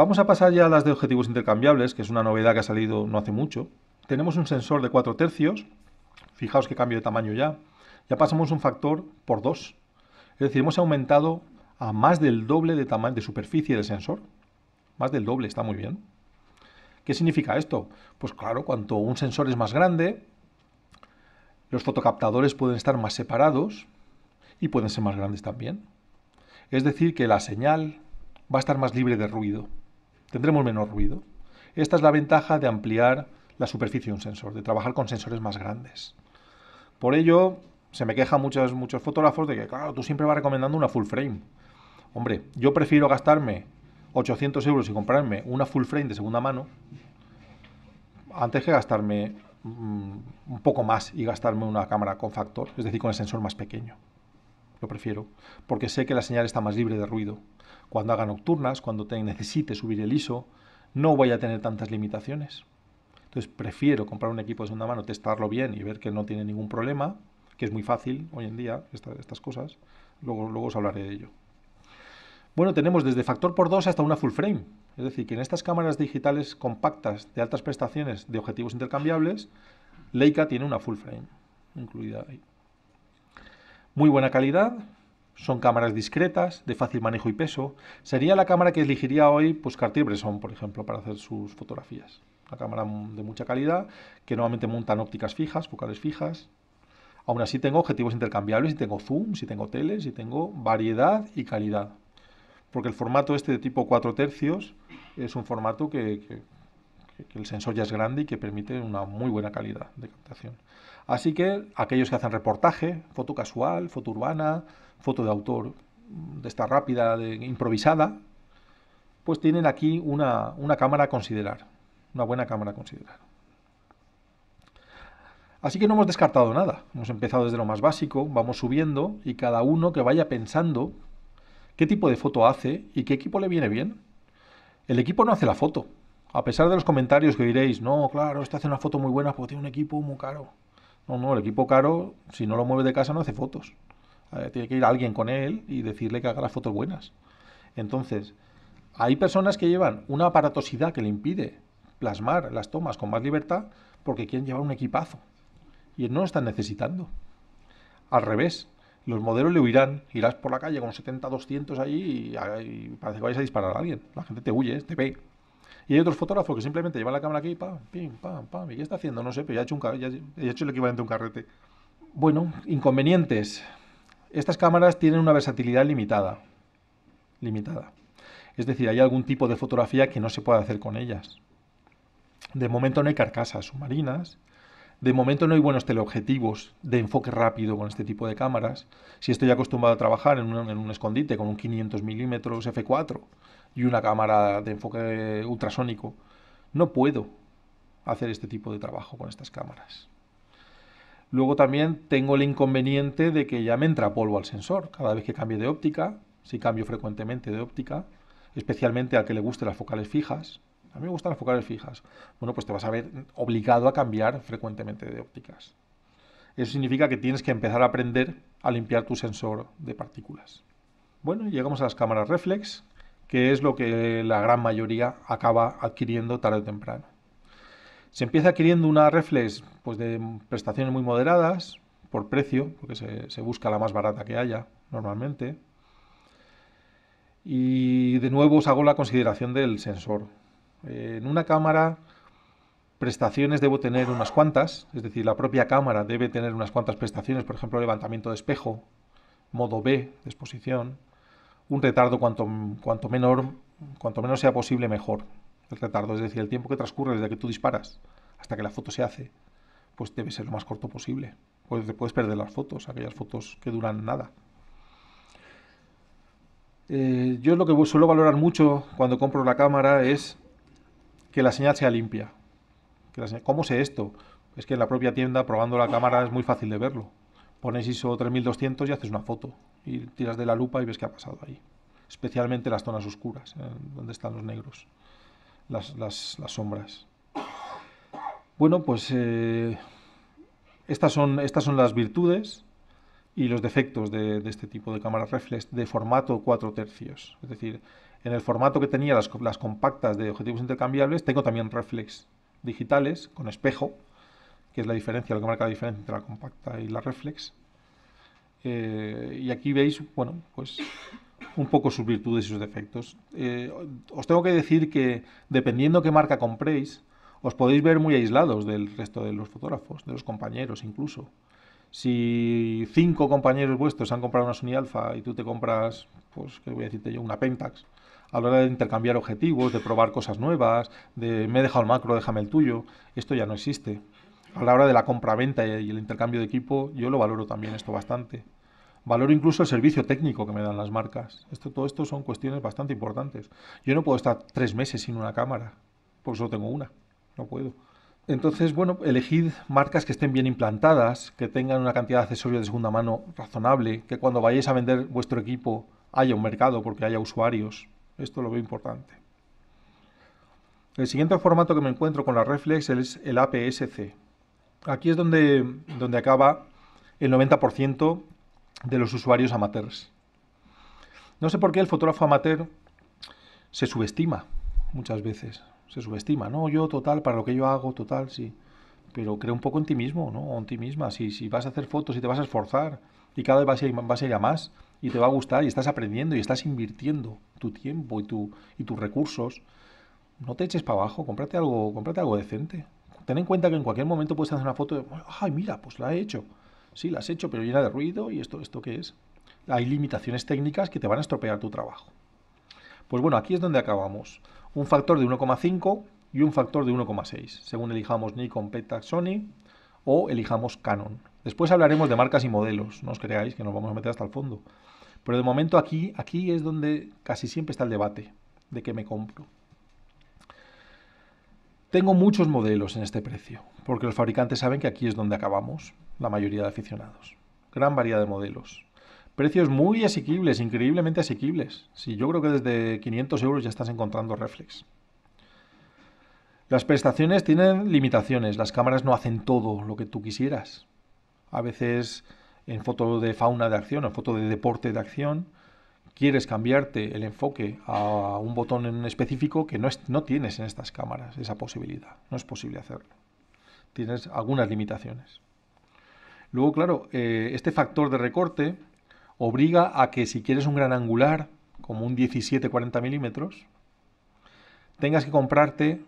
Vamos a pasar ya a las de objetivos intercambiables, que es una novedad que ha salido no hace mucho. Tenemos un sensor de 4 tercios, fijaos que cambio de tamaño ya, ya pasamos un factor por 2. Es decir, hemos aumentado a más del doble de, tamaño, de superficie del sensor. Más del doble, está muy bien. ¿Qué significa esto? Pues claro, cuanto un sensor es más grande, los fotocaptadores pueden estar más separados y pueden ser más grandes también. Es decir, que la señal va a estar más libre de ruido tendremos menos ruido. Esta es la ventaja de ampliar la superficie de un sensor, de trabajar con sensores más grandes. Por ello, se me quejan muchos, muchos fotógrafos de que, claro, tú siempre vas recomendando una full frame. Hombre, yo prefiero gastarme 800 euros y comprarme una full frame de segunda mano antes que gastarme mm, un poco más y gastarme una cámara con factor, es decir, con el sensor más pequeño lo prefiero, porque sé que la señal está más libre de ruido. Cuando haga nocturnas, cuando te necesite subir el ISO, no voy a tener tantas limitaciones. Entonces prefiero comprar un equipo de segunda mano, testarlo bien y ver que no tiene ningún problema, que es muy fácil hoy en día estas cosas. Luego, luego os hablaré de ello. Bueno, tenemos desde factor por 2 hasta una full frame. Es decir, que en estas cámaras digitales compactas de altas prestaciones de objetivos intercambiables, Leica tiene una full frame incluida ahí. Muy buena calidad, son cámaras discretas, de fácil manejo y peso. Sería la cámara que elegiría hoy pues Cartier-Bresson, por ejemplo, para hacer sus fotografías. Una cámara de mucha calidad, que normalmente montan ópticas fijas, focales fijas. Aún así tengo objetivos intercambiables, y tengo zoom, si tengo tele, y tengo variedad y calidad. Porque el formato este de tipo 4 tercios es un formato que que el sensor ya es grande y que permite una muy buena calidad de captación. Así que aquellos que hacen reportaje, foto casual, foto urbana, foto de autor, de esta rápida, improvisada, pues tienen aquí una, una cámara a considerar, una buena cámara a considerar. Así que no hemos descartado nada, hemos empezado desde lo más básico, vamos subiendo y cada uno que vaya pensando qué tipo de foto hace y qué equipo le viene bien. El equipo no hace la foto, a pesar de los comentarios que diréis, no, claro, este hace una foto muy buena porque tiene un equipo muy caro. No, no, el equipo caro, si no lo mueve de casa, no hace fotos. tiene que ir alguien con él y decirle que haga las fotos buenas. Entonces, hay personas que llevan una aparatosidad que le impide plasmar las tomas con más libertad porque quieren llevar un equipazo. Y no lo están necesitando. Al revés, los modelos le huirán. Irás por la calle con 70-200 ahí y, ah, y, parece que vais a disparar a alguien. La gente te huye, te ve. Y hay otros fotógrafos que simplemente llevan la cámara aquí, pam, pim, pam, pam, ¿y qué está haciendo? No sé, pero ya ha hecho, el equivalente a un carrete. Bueno, inconvenientes. Estas cámaras tienen una versatilidad limitada. Limitada. Es decir, hay algún tipo de fotografía que no se puede hacer con ellas. De momento no hay carcasas submarinas. De momento no hay buenos teleobjetivos de enfoque rápido con este tipo de cámaras. Si estoy acostumbrado a trabajar en un, escondite con un 500 mm f4 y una cámara de enfoque ultrasónico. No puedo hacer este tipo de trabajo con estas cámaras. Luego también tengo el inconveniente de que ya me entra polvo al sensor. Cada vez que cambie de óptica, si cambio frecuentemente de óptica, especialmente al que le guste las focales fijas, a mí me gustan las focales fijas, bueno, pues te vas a ver obligado a cambiar frecuentemente de ópticas. Eso significa que tienes que empezar a aprender a limpiar tu sensor de partículas. Bueno, llegamos a las cámaras reflex que es lo que la gran mayoría acaba adquiriendo tarde o temprano. Se empieza adquiriendo una reflex pues, de prestaciones muy moderadas por precio, porque se, se busca la más barata que haya normalmente. Y de nuevo os hago la consideración del sensor. En una cámara prestaciones debo tener unas cuantas, es decir, la propia cámara debe tener unas cuantas prestaciones, por ejemplo, levantamiento de espejo, modo B de exposición, un retardo cuanto, cuanto, menor, cuanto menos sea posible, mejor. El retardo, es decir, el tiempo que transcurre desde que tú disparas hasta que la foto se hace, pues debe ser lo más corto posible. Pues puedes perder las fotos, aquellas fotos que duran nada. Eh, yo lo que suelo valorar mucho cuando compro la cámara es que la señal sea limpia. ¿Cómo sé esto? Es que en la propia tienda, probando la cámara, es muy fácil de verlo. Pones ISO 3200 y haces una foto y tiras de la lupa y ves qué ha pasado ahí. Especialmente las zonas oscuras, ¿eh? donde están los negros, las, sombras. Bueno, pues eh, estas, son, estas son las virtudes y los defectos de, este tipo de cámaras reflex de formato 4 tercios. Es decir, en el formato que tenía las, las compactas de objetivos intercambiables, tengo también reflex digitales con espejo, que es la diferencia, lo que marca la diferencia entre la compacta y la reflex. Eh, y aquí veis, bueno, pues un poco sus virtudes y sus defectos. Eh, os tengo que decir que dependiendo qué marca compréis, os podéis ver muy aislados del resto de los fotógrafos, de los compañeros incluso. Si cinco compañeros vuestros han comprado una Sony Alpha y tú te compras, pues, ¿qué voy a decirte yo? Una Pentax. A la hora de intercambiar objetivos, de probar cosas nuevas, de me he dejado el macro, déjame el tuyo, esto ya no existe a la hora de la compraventa y el intercambio de equipo, yo lo valoro también esto bastante. Valoro incluso el servicio técnico que me dan las marcas. Esto, todo esto son cuestiones bastante importantes. Yo no puedo estar tres meses sin una cámara, por solo tengo una. No puedo. Entonces, bueno, elegid marcas que estén bien implantadas, que tengan una cantidad de accesorios de segunda mano razonable, que cuando vayáis a vender vuestro equipo haya un mercado porque haya usuarios. Esto lo veo importante. El siguiente formato que me encuentro con la Reflex es el APS-C aquí es donde, donde acaba el 90% de los usuarios amateurs. No sé por qué el fotógrafo amateur se subestima muchas veces. Se subestima, ¿no? Yo total, para lo que yo hago, total, sí. Pero creo un poco en ti mismo, ¿no? en ti misma. Si, si vas a hacer fotos y te vas a esforzar y cada vez vas a, ir, a más y te va a gustar y estás aprendiendo y estás invirtiendo tu tiempo y, tu, y tus recursos, no te eches para abajo, comprate algo, cómprate algo decente ten en cuenta que en cualquier momento puedes hacer una foto de, ay, mira, pues la he hecho. Sí, la has hecho, pero llena de ruido y esto, esto qué es. Hay limitaciones técnicas que te van a estropear tu trabajo. Pues bueno, aquí es donde acabamos. Un factor de 1,5 y un factor de 1,6, según elijamos Nikon, Pentax, Sony o elijamos Canon. Después hablaremos de marcas y modelos, no os creáis que nos vamos a meter hasta el fondo. Pero de momento aquí, aquí es donde casi siempre está el debate de qué me compro. Tengo muchos modelos en este precio, porque los fabricantes saben que aquí es donde acabamos, la mayoría de aficionados. Gran variedad de modelos. Precios muy asequibles, increíblemente asequibles. Si yo creo que desde 500 euros ya estás encontrando reflex. Las prestaciones tienen limitaciones, las cámaras no hacen todo lo que tú quisieras. A veces en foto de fauna de acción, en foto de deporte de acción, quieres cambiarte el enfoque a un botón en específico que no, tienes en estas cámaras esa posibilidad. No es posible hacerlo. Tienes algunas limitaciones. Luego, claro, eh, este factor de recorte obliga a que si quieres un gran angular, como un 17-40 milímetros, tengas que comprarte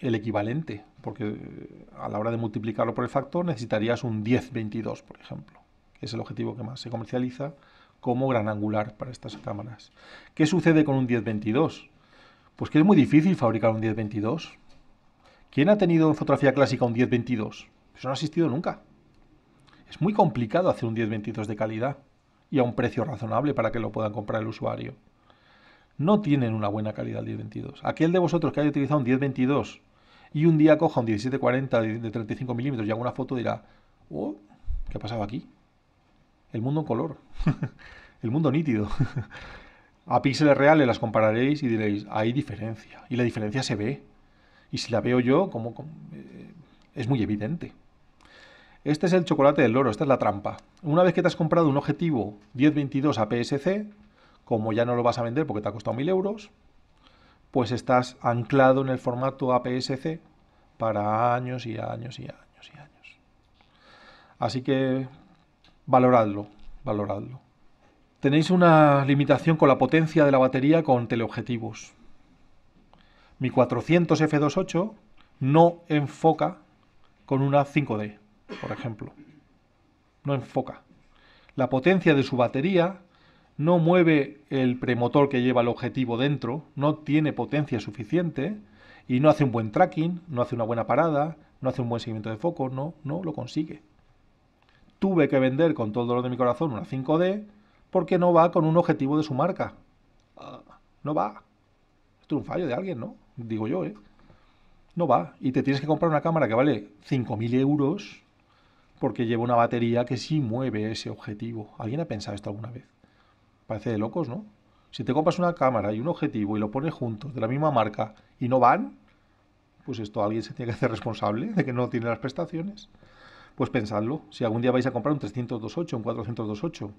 el equivalente, porque eh, a la hora de multiplicarlo por el factor necesitarías un 10-22, por ejemplo, que es el objetivo que más se comercializa como gran angular para estas cámaras. ¿Qué sucede con un 1022? Pues que es muy difícil fabricar un 1022. ¿Quién ha tenido en fotografía clásica un 1022? Eso no ha existido nunca. Es muy complicado hacer un 1022 de calidad y a un precio razonable para que lo puedan comprar el usuario. No tienen una buena calidad el 1022. Aquel de vosotros que haya utilizado un 1022 y un día coja un 1740 de 35 milímetros y haga una foto dirá, oh, ¿qué ha pasado aquí? el mundo en color, el mundo nítido. A píxeles reales las compararéis y diréis, hay diferencia. Y la diferencia se ve. Y si la veo yo, como, eh, es muy evidente. Este es el chocolate del oro, esta es la trampa. Una vez que te has comprado un objetivo 1022 APS-C, como ya no lo vas a vender porque te ha costado 1000 euros, pues estás anclado en el formato APS-C para años y años y años y años. Así que valoradlo, valoradlo. Tenéis una limitación con la potencia de la batería con teleobjetivos. Mi 400 f2.8 no enfoca con una 5D, por ejemplo. No enfoca. La potencia de su batería no mueve el premotor que lleva el objetivo dentro, no tiene potencia suficiente y no hace un buen tracking, no hace una buena parada, no hace un buen seguimiento de foco, no, no lo consigue tuve que vender con todo el dolor de mi corazón una 5D porque no va con un objetivo de su marca. No va. Esto es un fallo de alguien, ¿no? Digo yo, ¿eh? No va. Y te tienes que comprar una cámara que vale 5.000 euros porque lleva una batería que sí mueve ese objetivo. ¿Alguien ha pensado esto alguna vez? Parece de locos, ¿no? Si te compras una cámara y un objetivo y lo pones juntos de la misma marca y no van, pues esto alguien se tiene que hacer responsable de que no tiene las prestaciones pues pensadlo. Si algún día vais a comprar un 3028, un 428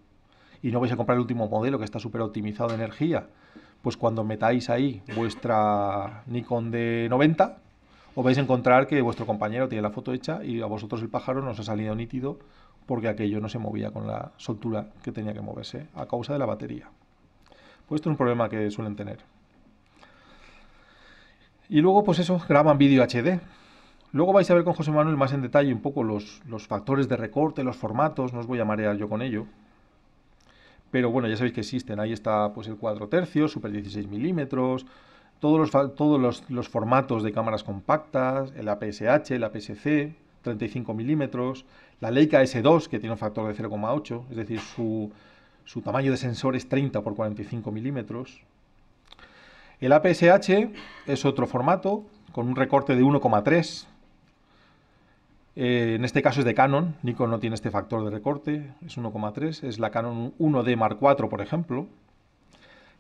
y no vais a comprar el último modelo que está súper optimizado de energía, pues cuando metáis ahí vuestra Nikon de 90, os vais a encontrar que vuestro compañero tiene la foto hecha y a vosotros el pájaro no se ha salido nítido porque aquello no se movía con la soltura que tenía que moverse a causa de la batería. Pues esto es un problema que suelen tener. Y luego, pues eso, graban vídeo HD. Luego vais a ver con José Manuel más en detalle un poco los, factores de recorte, los formatos, no os voy a marear yo con ello. Pero bueno, ya sabéis que existen, ahí está pues el 4 tercios, super 16 milímetros, todos, los, formatos de cámaras compactas, el APS-H, el APS-C, 35 milímetros, la Leica S2 que tiene un factor de 0,8, es decir, su, su tamaño de sensor es 30 por 45 milímetros. El APS-H es otro formato con un recorte de 1,3 eh, en este caso es de Canon, Nikon no tiene este factor de recorte, es 1,3, es la Canon 1D Mark IV, por ejemplo.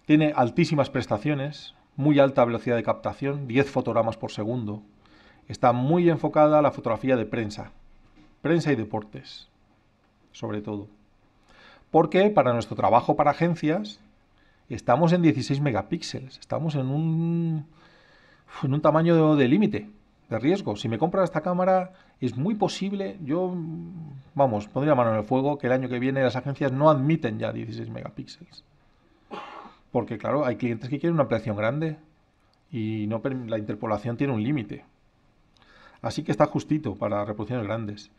Tiene altísimas prestaciones, muy alta velocidad de captación, 10 fotogramas por segundo. Está muy enfocada a la fotografía de prensa, prensa y deportes, sobre todo. Porque para nuestro trabajo para agencias estamos en 16 megapíxeles, estamos en un, tamaño de límite de riesgo. Si me compran esta cámara, es muy posible, yo, vamos, pondría mano en el fuego que el año que viene las agencias no admiten ya 16 megapíxeles. Porque claro, hay clientes que quieren una ampliación grande y no la interpolación tiene un límite. Así que está justito para reproducciones grandes.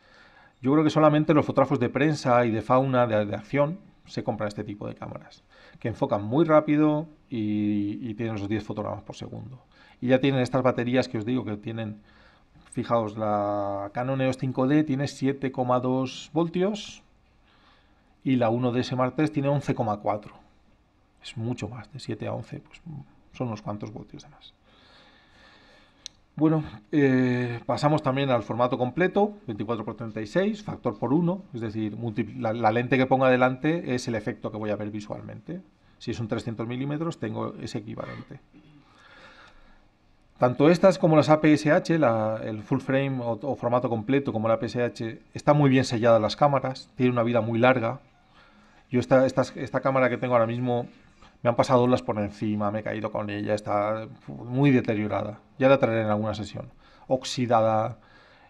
Yo creo que solamente los fotógrafos de prensa y de fauna, de, acción, se compran este tipo de cámaras, que enfocan muy rápido y, tienen los 10 fotogramas por segundo y ya tienen estas baterías que os digo que tienen, fijaos, la Canon EOS 5D tiene 7,2 voltios y la 1DS Mark III tiene 11,4. Es mucho más, de 7 a 11, pues son unos cuantos voltios de más. Bueno, eh, pasamos también al formato completo, 24x36, factor por 1, es decir, la, lente que ponga adelante es el efecto que voy a ver visualmente. Si es un 300 milímetros, tengo ese equivalente. Tanto estas como las apsh el full frame o, formato completo como la apsh, h están muy bien selladas las cámaras, tienen una vida muy larga. Yo esta, esta, cámara que tengo ahora mismo me han pasado las por encima, me he caído con ella, está muy deteriorada. Ya la traeré en alguna sesión. Oxidada,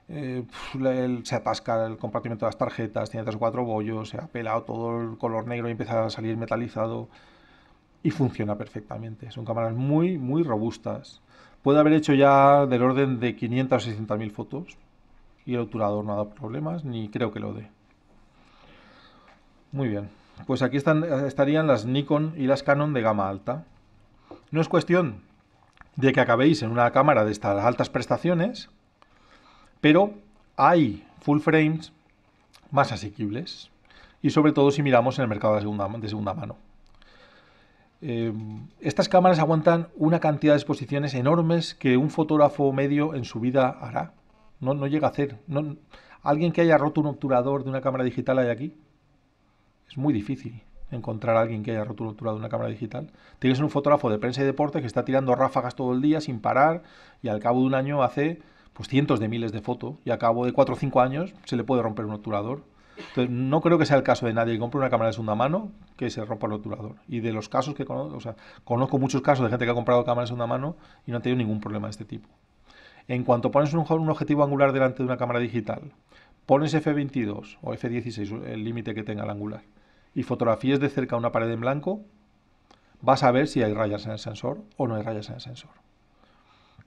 eh, se atasca el compartimento de las tarjetas, tiene tres o cuatro bollos, se ha pelado todo el color negro y empieza a salir metalizado. Y funciona perfectamente. Son cámaras muy, muy robustas. Puede haber hecho ya del orden de 500 o 600 mil fotos y el obturador no ha dado problemas, ni creo que lo dé. Muy bien, pues aquí están, estarían las Nikon y las Canon de gama alta. No es cuestión de que acabéis en una cámara de estas altas prestaciones, pero hay full frames más asequibles y sobre todo si miramos en el mercado de segunda, de segunda mano. Em, estas cámaras aguantan una cantidad de exposiciones enormes que un fotógrafo medio en su vida hará. No, no llega a hacer. ¿Alguien que haya roto un obturador de una cámara digital hay aquí? Es muy difícil encontrar a alguien que haya roto un obturador de una cámara digital. Tienes un fotógrafo de prensa y deporte que está tirando ráfagas todo el día sin parar y al cabo de un año hace pues cientos de miles de fotos y a cabo de cuatro o cinco años se le puede romper un obturador no creo que sea el caso de nadie que compre una cámara de segunda mano que se rompa el rotulador. Y de los casos que conozco, o sea, conozco muchos casos de gente que ha comprado cámaras de segunda mano y no ha tenido ningún problema de este tipo. En cuanto pones un, un objetivo angular delante de una cámara digital, pones F22 o F16, el límite que tenga el angular, y fotografías de cerca una pared en blanco, vas a ver si hay rayas en el sensor o no hay rayas en el sensor.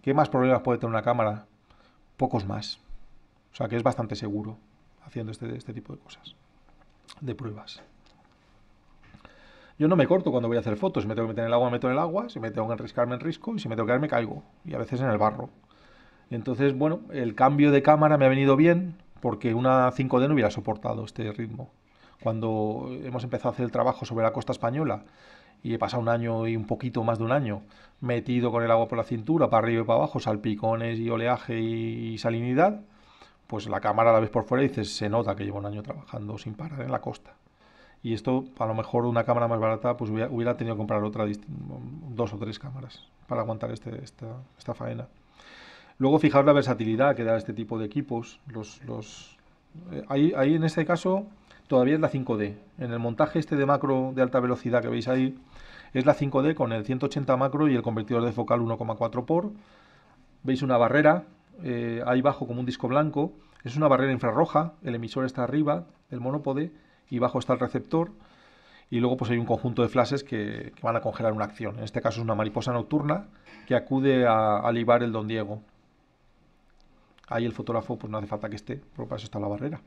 ¿Qué más problemas puede tener una cámara? Pocos más. O sea que es bastante seguro haciendo este, este tipo de cosas, de pruebas. Yo no me corto cuando voy a hacer fotos. Si me tengo que meter en el agua, me meto en el agua. Si me tengo que enriscar, me enrisco. Y si me tengo que caer, me caigo. Y a veces en el barro. entonces, bueno, el cambio de cámara me ha venido bien porque una 5D no hubiera soportado este ritmo. Cuando hemos empezado a hacer el trabajo sobre la costa española y he pasado un año y un poquito más de un año metido con el agua por la cintura, para arriba y para abajo, salpicones y oleaje y salinidad, pues la cámara la ves por fuera y dices, se nota que llevo un año trabajando sin parar en la costa. Y esto, a lo mejor una cámara más barata, pues hubiera, tenido que comprar otra, dos o tres cámaras para aguantar este, esta, faena. Luego, fijaos la versatilidad que da este tipo de equipos. Los, los eh, ahí, ahí, en este caso, todavía es la 5D. En el montaje este de macro de alta velocidad que veis ahí, es la 5D con el 180 macro y el convertidor de focal 1,4 por. Veis una barrera eh, ahí bajo como un disco blanco, es una barrera infrarroja, el emisor está arriba del monópode y bajo está el receptor y luego pues hay un conjunto de flashes que, van a congelar una acción. En este caso es una mariposa nocturna que acude a, a el don Diego. Ahí el fotógrafo pues no hace falta que esté, porque eso está la barrera.